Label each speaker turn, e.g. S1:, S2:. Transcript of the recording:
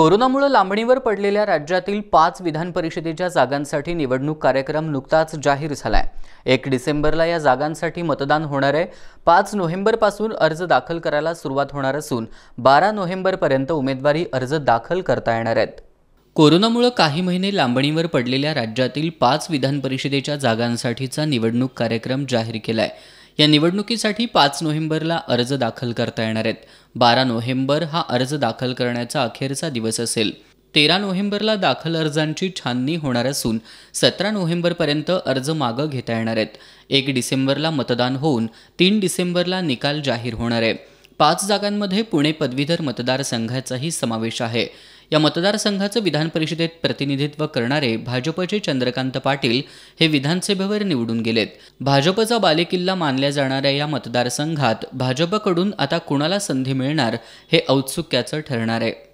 S1: कोरोनामुळे लांबणीवर पडलेल्या राज्यातील पाच विधान परिषदेच्या जागांसाठी निवडणूक कार्यक्रम नुकताच जाहीर झाला आहे एक डिसेंबरला या जागांसाठी मतदान होणार आहे पाच नोव्हेंबरपासून अर्ज दाखल करायला सुरुवात होणार असून बारा नोव्हेंबरपर्यंत उमेदवारी अर्ज दाखल करता येणार आहेत कोरोनामुळे काही महिने लांबणीवर पडलेल्या राज्यातील पाच विधान परिषदेच्या जागांसाठीचा निवडणूक कार्यक्रम जाहीर केला आहे या निवडणुकीसाठी पाच नोव्हेंबरला अर्ज दाखल करता येणार आहेत बारा नोव्हेंबर हा अर्ज दाखल करण्याचा अखेरचा दिवस असेल तेरा नोव्हेंबरला दाखल अर्जांची छाननी होणार असून सतरा नोव्हेंबरपर्यंत अर्ज मागं घेता येणार आहेत एक डिसेंबरला मतदान होऊन तीन डिसेंबरला निकाल जाहीर होणार आहे पाच जागांमध्ये पुणे पदवीधर मतदारसंघाचाही समावेश आहे या मतदारसंघाचं विधान परिषदेत प्रतिनिधित्व करणारे भाजपचे चंद्रकांत पाटील हे विधानसभेवर निवडून गेलेत भाजपचा बालेकिल्ला मानल्या जाणाऱ्या या मतदारसंघात भाजपकडून आता कुणाला संधी मिळणार हे औत्सुक्याचं ठरणार आहे